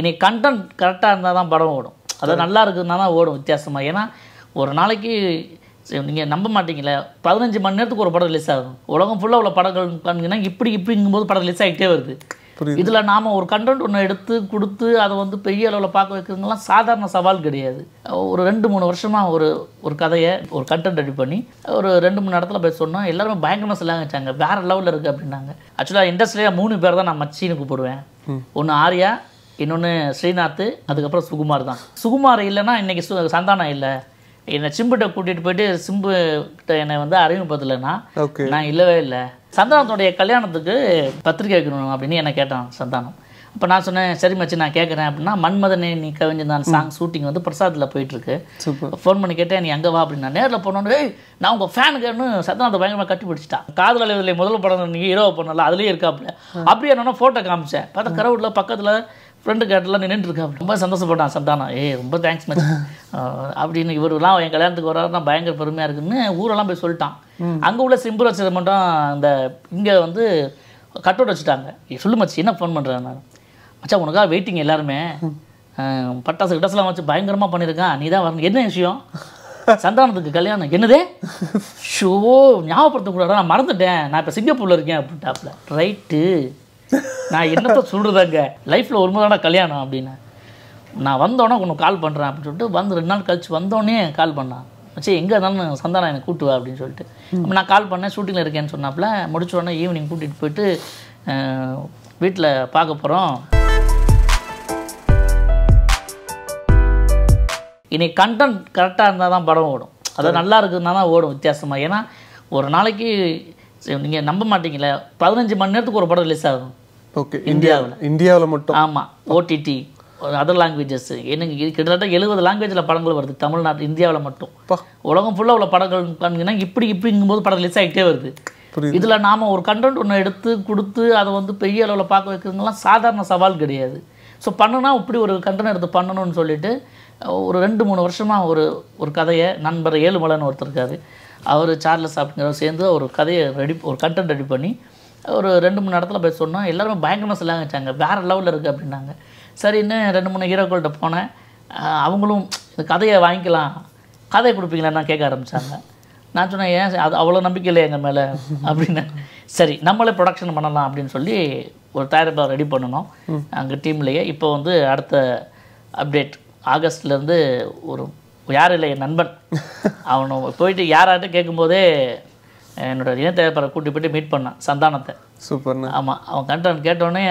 இனி கண்டென்ட் கரெக்டாக இருந்தால் தான் படம் ஓடும் அது நல்லா இருக்குதுனா தான் ஓடும் வித்தியாசமாக ஏன்னா ஒரு நாளைக்கு நீங்கள் நம்ப மாட்டீங்களே பதினஞ்சு மணி நேரத்துக்கு ஒரு படம் ரிலீஸ் ஆகும் உலகம் ஃபுல்லாக உள்ள படங்கள் பண்ணிங்கன்னா இப்படி இப்படிங்கும்போது படம் ரிலீஸ் ஆகிட்டே வருது இதில் நாம் ஒரு கண்டென்ட் ஒன்று எடுத்து கொடுத்து அதை வந்து பெரிய அளவில் பார்க்க வைக்கிறதுலாம் சாதாரண சவால் கிடையாது ஒரு ரெண்டு மூணு வருஷமாக ஒரு ஒரு கதையை ஒரு கண்டென்ட் ரெடி பண்ணி ஒரு ரெண்டு மூணு இடத்துல போய் சொன்னோம் எல்லாருமே பயங்கரமாக சொல்ல வச்சாங்க வேறு லெவலில் இருக்குது அப்படின்னாங்க ஆக்சுவலாக இண்டஸ்ட்ரியாக மூணு பேர் தான் நான் மச்சின்னு கூப்பிடுவேன் ஒன்று ஆர்யா இன்னொன்று ஸ்ரீநாத் அதுக்கப்புறம் சுகுமார் தான் சுகுமார் இல்லைன்னா இன்றைக்கி சு சந்தானம் இல்லை என்னை சிம்புகிட்ட கூட்டிகிட்டு போயிட்டு சிம்பு கிட்ட என்னை வந்து அறிமுகப்படுத்தலைன்னா நான் இல்லவே இல்லை சந்தானத்துடைய கல்யாணத்துக்கு பத்திரிக்கை வைக்கணும் அப்படின்னு என்னை கேட்டான் சந்தானம் இப்போ நான் சொன்னேன் சரி மச்சி நான் கேட்குறேன் அப்படின்னா மன்மதனை நீ கவிஞ்சிருந்தான் சாங் ஷூட்டிங் வந்து பிரசாத்தில் போயிட்டுருக்கு ஃபோன் பண்ணி கேட்டேன் நீ எங்கே வா அப்படின்னு நான் நேரில் போனோன்னு நான் உங்கள் ஃபேனுக்குன்னு சத்தனத்தை பயங்கரமாக கட்டி பிடிச்சிட்டான் காதல் அலைவதில் முதல் படம் நீங்கள் ஹீரோவை போனால அதுலேயே இருக்காப்புல அப்படியே என்னன்னா ஃபோட்டோ காமிச்சேன் பார்த்தா கரவுட்டில் பக்கத்தில் ஃப்ரெண்டு கேட்டலாம் நின்றுட்டுருக்காப்ல ரொம்ப சந்தோஷப்பட்டான் சந்தானம் ஏ ரொம்ப தேங்க்ஸ் மச் அப்படின்னு இவரெல்லாம் என் கல்யாணத்துக்கு தான் பயங்கர பெருமையாக இருக்குன்னு ஊரெல்லாம் போய் சொல்லிட்டான் அங்கே உள்ள சிம்பிள் வச்சது மட்டும் இந்த இங்கே வந்து கட்டோட வச்சுட்டாங்க சொல்லு மச்சி என்ன ஃபோன் பண்ணுறேன் நான் மச்சா உனக்காக வெயிட்டிங் எல்லாருமே பட்டாசு கிட்டாசுலாம் வச்சு பயங்கரமாக பண்ணியிருக்கான் நீ தான் வரணும் என்ன விஷயம் சந்தானத்துக்கு கல்யாணம் என்னதே ஷோ ஞாபகப்படுத்தக்கூடாது நான் மறந்துட்டேன் நான் இப்போ சிங்கப்பூரில் இருக்கேன் அப்படின்ட்டாப்புல ரைட்டு நான் என்னத்த சொல்கிறதாங்க லைஃப்பில் ஒரு முறை கல்யாணம் அப்படின்னு நான் வந்தோடனே உனக்கு கால் பண்ணுறேன் அப்படின்னு சொல்லிட்டு வந்து ரெண்டு நாள் கழிச்சு வந்தோடனே கால் பண்ணான் சரி எங்கே இருந்தாலும் சந்தானம் என்னை கூட்டுவா அப்படின்னு சொல்லிட்டு அப்போ நான் கால் பண்ணேன் ஷூட்டிங்கில் இருக்கேன்னு சொன்னாப்புல முடிச்சோடனே ஈவினிங் கூட்டிகிட்டு போயிட்டு வீட்டில் பார்க்க போகிறோம் இனி கண்டென்ட் கரெக்டாக இருந்தால் தான் படம் ஓடும் அதாவது நல்லா இருக்குதுன்னா தான் ஓடும் வித்தியாசமாக ஏன்னா ஒரு நாளைக்கு நீங்கள் நம்ப மாட்டீங்களே பதினஞ்சு மணி நேரத்துக்கு ஒரு படம் ரிலீஸ் ஆகும் ஓகே இந்தியாவில் இந்தியாவில் மட்டும் ஆமாம் ஓடிடி அதர் லாங்குவேஜஸ் என்னங்க கிட்டத்தட்ட எழுபது லாங்குவேஜில் படங்கள் வருது தமிழ்நாட்டு இந்தியாவில் மட்டும் உலகம் ஃபுல்லாக உள்ள படங்கள் காணுங்கன்னா இப்படி போது படம் ரிலீஸ் ஆகிட்டே வருது இதில் நாம் ஒரு கண்டென்ட் ஒன்று எடுத்து கொடுத்து அதை வந்து பெரிய அளவில் பார்க்க வைக்கிறதுலாம் சாதாரண சவால் கிடையாது ஸோ பண்ணுனா இப்படி ஒரு கண்டென்ட் எடுத்து பண்ணணும்னு சொல்லிட்டு ஒரு ரெண்டு மூணு வருஷமாக ஒரு ஒரு கதையை நண்பர் ஏழுமலைன்னு ஒருத்தர் இருக்காரு அவர் சார்லஸ் அப்படிங்கிறவர் சேர்ந்து ஒரு கதையை ரெடி ஒரு கண்டென்ட் ரெடி பண்ணி ஒரு ரெண்டு மூணு இடத்துல போய் சொன்னோம் எல்லாருமே பயங்கரமாக செல்லாங்க வச்சாங்க வேறு லெவலில் இருக்குது அப்படின்னாங்க சரி இன்னும் ரெண்டு மூணு ஹீரோக்கள்கிட்ட போனேன் அவங்களும் இந்த கதையை வாங்கிக்கலாம் கதையை கொடுப்பீங்களா கேட்க ஆரம்பித்தாங்க நான் சொன்னேன் ஏன் அது அவ்வளோ நம்பிக்கை இல்லை எங்கள் மேலே அப்படின்னு சரி நம்மளே ப்ரொடக்ஷன் பண்ணலாம் அப்படின்னு சொல்லி ஒரு தயாரிப்பாக ரெடி பண்ணணும் அங்கே டீம்லேயே இப்போ வந்து அடுத்த அப்டேட் ஆகஸ்ட்லேருந்து ஒரு யாரும் இல்லை என் நண்பன் அவனை போயிட்டு யாராட்டும் கேட்கும்போதே இணைய தேவைப்பட கூட்டி போயிட்டு மீட் பண்ணான் சந்தானத்தை சூப்பர் ஆமாம் அவன் கண்டன் கேட்டோடனே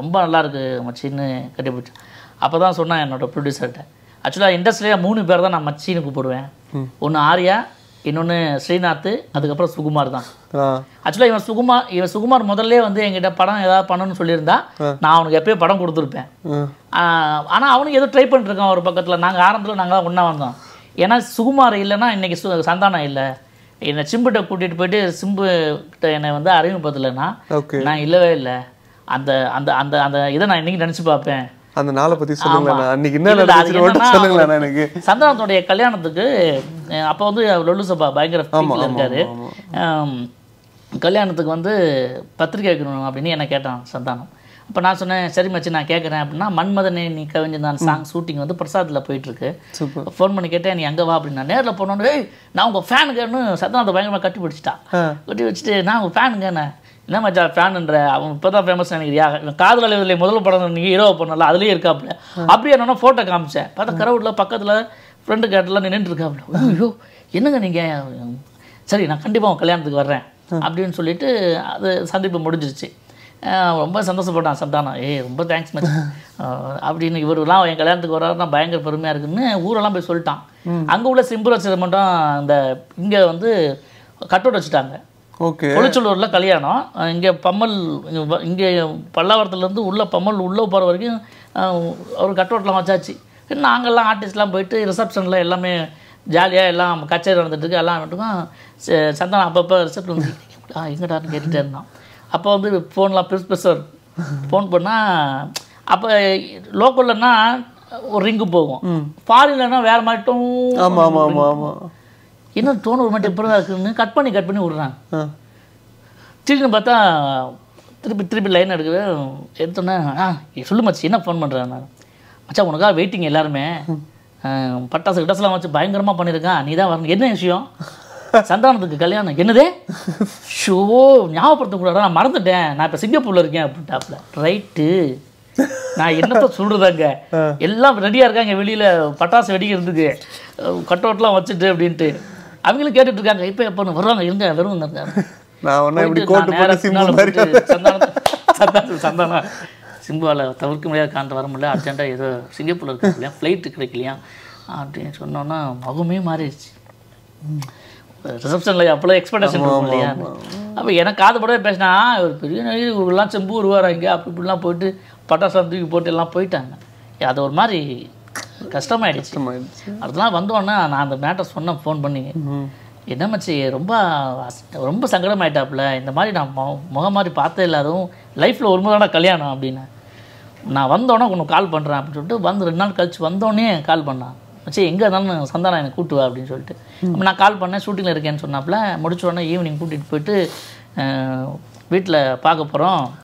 ரொம்ப நல்லா இருக்குது மச்சின்னு கட்டிப்பிடிச்சான் அப்போ தான் சொன்னான் என்னோடய ப்ரொடியூசர்கிட்ட ஆக்சுவலாக இண்டஸ்ட்ரியாக மூணு பேர் தான் நான் மச்சின்னு கூப்பிடுவேன் ஒன்று ஆர்யா இன்னொன்று ஸ்ரீநாத் அதுக்கப்புறம் சுகுமார் தான் ஆக்சுவலாக இவன் சுகுமார் இவன் சுகுமார் முதல்ல வந்து எங்கிட்ட படம் ஏதாவது பண்ணணும்னு சொல்லியிருந்தா நான் அவனுக்கு எப்பயோ படம் கொடுத்துருப்பேன் ஆனால் அவனுக்கு எதுவும் ட்ரை பண்ணிட்டுருக்கான் ஒரு பக்கத்தில் நாங்கள் ஆரம்பத்தில் நாங்கள் தான் ஒன்றா வந்தோம் ஏன்னா சுகுமார் இல்லைன்னா இன்றைக்கி சு சந்தானம் இல்லை என்னை சிம்புகிட்ட கூட்டிகிட்டு போயிட்டு சிம்பு கிட்ட என்னை வந்து அறிமுகப்படுத்தலைன்னா நான் இல்லவே இல்லை அந்த அந்த அந்த அந்த இதை நான் இன்றைக்கி நினச்சி பார்ப்பேன் அந்த நாளை பற்றி சொல்லுங்களேன் அன்னைக்கு என்ன நடந்துச்சு சொல்லுங்களேன் எனக்கு சந்திரனத்துடைய கல்யாணத்துக்கு அப்போ வந்து லொல்லு சபா பயங்கர இருக்காரு கல்யாணத்துக்கு வந்து பத்திரிக்கை வைக்கணும் அப்படின்னு என்னை கேட்டான் சந்தானம் இப்போ நான் சொன்னேன் சரி மச்சி நான் கேட்குறேன் அப்படின்னா மன்மதனே நீ கவிஞ்சிருந்தான் சாங் ஷூட்டிங் வந்து பிரசாத்தில் போயிட்டுருக்கு ஃபோன் பண்ணி கேட்டேன் நீ அங்கே வா அப்படின்னு நேரில் போனோன்னு நான் உங்கள் ஃபேனுக்கேன்னு சத்தனத்தை பயங்கரமாக கட்டி பிடிச்சிட்டா கட்டி வச்சுட்டு நான் உங்கள் ஃபேனுங்கண்ணே என்ன மச்சா ஃபேனுன்ற அவன் இப்போ தான் ஃபேமஸ் நினைக்கிறியா இவன் காதல் அலைவதில் முதல் படம் நீங்கள் ஹீரோ பண்ணல அதுலேயே இருக்கா அப்படியே என்னன்னா ஃபோட்டோ காமிச்சேன் பார்த்தா கரவுட்டில் பக்கத்தில் ஃப்ரெண்டு கேட்டெல்லாம் நின்றுட்டுருக்காப்புல ஐயோ என்னங்க நீங்கள் சரி நான் கண்டிப்பாக உன் கல்யாணத்துக்கு வர்றேன் அப்படின்னு சொல்லிட்டு அது சந்திப்பு முடிஞ்சிருச்சு ரொம்ப சந்தோஷப்பட்டான் சந்தானம் ஏ ரொம்ப தேங்க்ஸ் மச் அப்படின்னு இவருலாம் என் கல்யாணத்துக்கு தான் பயங்கர பெருமையாக இருக்குன்னு ஊரெல்லாம் போய் சொல்லிட்டான் அங்கே உள்ள சிம்பிள் வச்சது மட்டும் இந்த இங்கே வந்து கட்டோட் வச்சுட்டாங்க ஓகே கொளிச்சலூரில் கல்யாணம் இங்கே பம்மல் இங்கே பல்லாவரத்துலேருந்து உள்ள பம்மல் உள்ளே போகிற வரைக்கும் ஒரு கட்டோட்டலாம் வச்சாச்சு நாங்கள்லாம் ஆர்டிஸ்ட்லாம் போயிட்டு ரிசப்ஷனில் எல்லாமே ஜாலியாக எல்லாம் கச்சேரி நடந்துட்டுருக்கு எல்லாம் மட்டும் சந்தனம் அப்பப்போ ரிசப்ஷன் வந்து எங்கடான்னு கேட்டுகிட்டே இருந்தான் அப்போ வந்து ஃபோன்லாம் பெருசு பெருசாக ஃபோன் பண்ணால் அப்போ லோக்கல்லன்னா ஒரு ரிங்கு போகும் ஃபாரின்லன்னா வேறு மாட்டும் ஆமாம் ஆமாம் ஆமாம் ஆமாம் என்ன தோணு ஒரு மட்டும் எப்படி தான் இருக்குன்னு கட் பண்ணி கட் பண்ணி விடுறான் திடீர்னு பார்த்தா திருப்பி திருப்பி லைன் எடுக்குது எடுத்தோன்னே சொல்லு மச்சி என்ன ஃபோன் பண்ணுறேன் நான் மச்சா உனக்காக வெயிட்டிங் எல்லாருமே பட்டாசு கிட்டாசுலாம் வச்சு பயங்கரமாக பண்ணியிருக்கான் நீ தான் வரணும் என்ன விஷயம் சந்தானத்துக்கு கல்யாணம் என்னதே ஷோ ஞாபகப்படுத்த கூடாது நான் மறந்துட்டேன் நான் இப்போ சிங்கப்பூரில் இருக்கேன் அப்படின்ட்டாப்ல ரைட்டு நான் என்னத்த சொல்கிறதாங்க எல்லாம் ரெடியாக இருக்காங்க வெளியில் பட்டாசு வெடிக்கிறதுக்கு கட் அவுட்லாம் வச்சுட்டு அப்படின்ட்டு அவங்களும் கேட்டுட்டு இருக்காங்க இப்போ எப்போ வருவாங்க இருங்க வெறும் நான் ஒன்றா சந்தானம் சிம்புவால் தவிர்க்க முடியாத காரணம் வர முடியல அர்ஜென்ட்டாக ஏதோ சிங்கப்பூரில் இருக்க இல்லையா ஃப்ளைட்டு கிடைக்கலையா அப்படின்னு சொன்னோன்னா முகமே மாறிடுச்சு ரிசப்ஷனில் அப்போலாம் எக்ஸ்பெக்டேஷன் இல்லையா அப்போ எனக்கு காது படவே பேசினா ஒரு பெரிய நடிகர் இவங்கெல்லாம் செம்பு வருவாராங்க அப்படி இப்படிலாம் போயிட்டு பட்டாசு தூக்கி போட்டு எல்லாம் போயிட்டாங்க அது ஒரு மாதிரி கஷ்டமாயிடுச்சு அதெல்லாம் வந்தோடனே நான் அந்த மேட்டர் சொன்ன ஃபோன் பண்ணி என்ன மச்சி ரொம்ப ரொம்ப சங்கடமாயிட்டாப்புல இந்த மாதிரி நான் முகம் மாதிரி பார்த்தே இல்லாதவும் லைஃப்பில் ஒரு முறை கல்யாணம் அப்படின்னு நான் வந்தோடனே உனக்கு கால் பண்ணுறேன் அப்படின்னு சொல்லிட்டு வந்து ரெண்டு நாள் கழிச்சு வந்தோடனே கால் பண்ணான் மச்சி எங்கே இருந்தாலும் சந்தானம் எனக்கு கூட்டுவா அப்படின்னு சொல்லிட்டு நான் கால் பண்ணேன் ஷூட்டிங்கில் இருக்கேன்னு சொன்னாப்புல முடிச்ச உடனே ஈவினிங் கூட்டிகிட்டு போயிட்டு வீட்டில் பார்க்க போகிறோம்